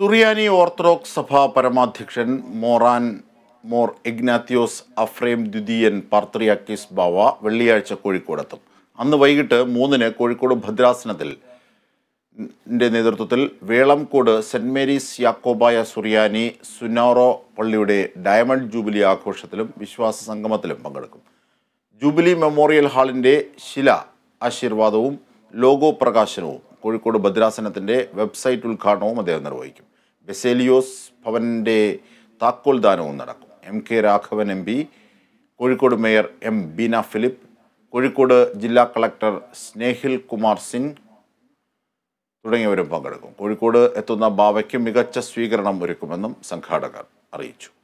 സുറിയാനി Orthodox സഭാ പരമാധ്യക്ഷൻ Moran Mor Ignatius Aphrem ദ്വിതീയൻ പാർത്രിയാക്കിസ് ബാവ വെള്ളിയാഴ്ച കോഴിക്കോടെത്തും അന്ന് വൈകിട്ട് മൂന്നിന് കോഴിക്കോട് ഭദ്രാസനത്തിൽ നേതൃത്വത്തിൽ വേളംകോട് സെൻറ് മേരീസ് യാക്കോബായ സുറിയാനി സുനാറോ പള്ളിയുടെ ഡയമണ്ട് ജൂബിലി ആഘോഷത്തിലും വിശ്വാസ സംഗമത്തിലും പങ്കെടുക്കും ജൂബിലി മെമ്മോറിയൽ ഹാളിൻ്റെ ശില ആശീർവാദവും ലോഗോ പ്രകാശനവും കോഴിക്കോട് ഭദ്രാസനത്തിൻ്റെ വെബ്സൈറ്റ് ഉദ്ഘാടനവും അദ്ദേഹം നിർവഹിക്കും ബെസേലിയോസ് ഭവൻ്റെ താക്കോൽ ദാനവും നടക്കും M K Raghavan M P Kozhikode mayor M Beena Philip Kozhikode ജില്ലാ കളക്ടർ സ്നേഹിൽ കുമാർ സിംഗ് തുടങ്ങിയവരും പങ്കെടുക്കും കോഴിക്കോട് എത്തുന്ന ബാവയ്ക്ക് മികച്ച സ്വീകരണം ഒരുക്കുമെന്നും സംഘാടകർ അറിയിച്ചു